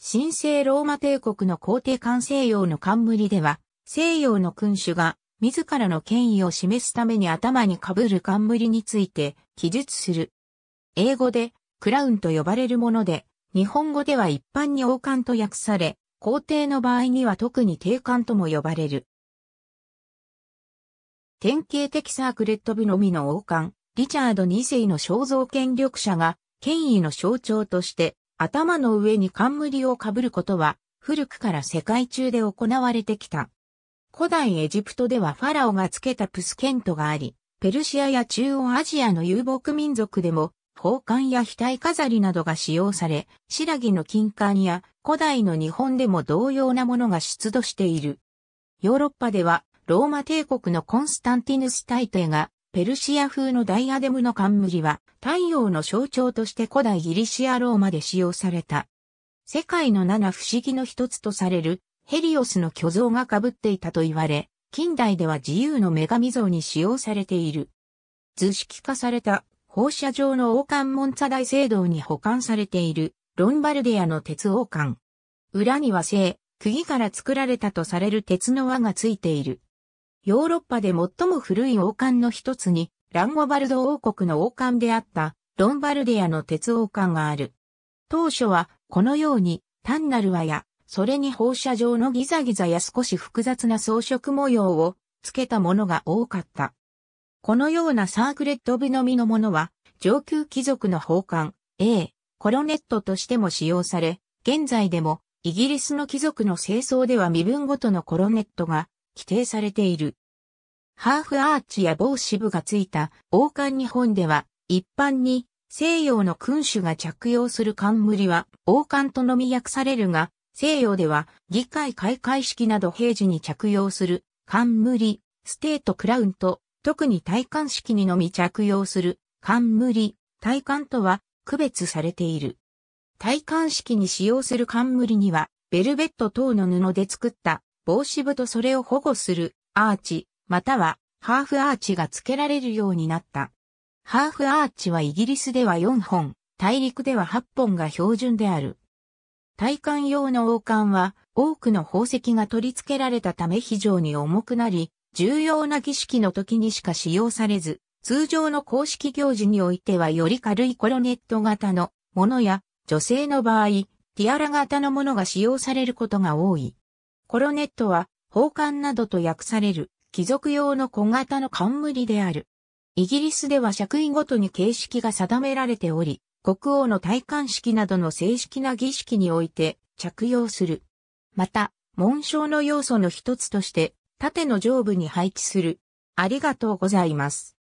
神聖ローマ帝国の皇帝官西洋の冠では、西洋の君主が自らの権威を示すために頭にかぶる冠について記述する。英語でクラウンと呼ばれるもので、日本語では一般に王冠と訳され、皇帝の場合には特に帝冠とも呼ばれる。典型的サークレット部のみの王冠、リチャード2世の肖像権力者が権威の象徴として頭の上に冠をかぶることは、古くから世界中で行われてきた。古代エジプトではファラオがつけたプスケントがあり、ペルシアや中央アジアの遊牧民族でも、宝冠や額飾りなどが使用され、白木の金冠や古代の日本でも同様なものが出土している。ヨーロッパでは、ローマ帝国のコンスタンティヌス大帝がペルシア風のダイアデムの冠は太陽の象徴として古代ギリシアローマで使用された。世界の七不思議の一つとされるヘリオスの巨像が被っていたと言われ、近代では自由の女神像に使用されている。図式化された放射状の王冠モンツァ大聖堂に保管されているロンバルディアの鉄王冠。裏には聖、釘から作られたとされる鉄の輪がついている。ヨーロッパで最も古い王冠の一つに、ランゴバルド王国の王冠であった、ロンバルディアの鉄王冠がある。当初は、このように、単なる輪や、それに放射状のギザギザや少し複雑な装飾模様を、つけたものが多かった。このようなサークレットのみのものは、上級貴族の宝冠、A、コロネットとしても使用され、現在でも、イギリスの貴族の清掃では身分ごとのコロネットが規定されている。ハーフアーチや帽子部がついた王冠日本では一般に西洋の君主が着用する冠は王冠とのみ訳されるが西洋では議会開会式など平時に着用する冠、ステートクラウンと特に戴冠式にのみ着用する冠、戴冠とは区別されている。戴冠式に使用する冠にはベルベット等の布で作った帽子部とそれを保護するアーチ、またはハーフアーチが付けられるようになった。ハーフアーチはイギリスでは4本、大陸では8本が標準である。体幹用の王冠は多くの宝石が取り付けられたため非常に重くなり、重要な儀式の時にしか使用されず、通常の公式行事においてはより軽いコロネット型のものや、女性の場合、ティアラ型のものが使用されることが多い。コロネットは、宝冠などと訳される、貴族用の小型の冠である。イギリスでは爵位ごとに形式が定められており、国王の戴冠式などの正式な儀式において着用する。また、紋章の要素の一つとして、縦の上部に配置する。ありがとうございます。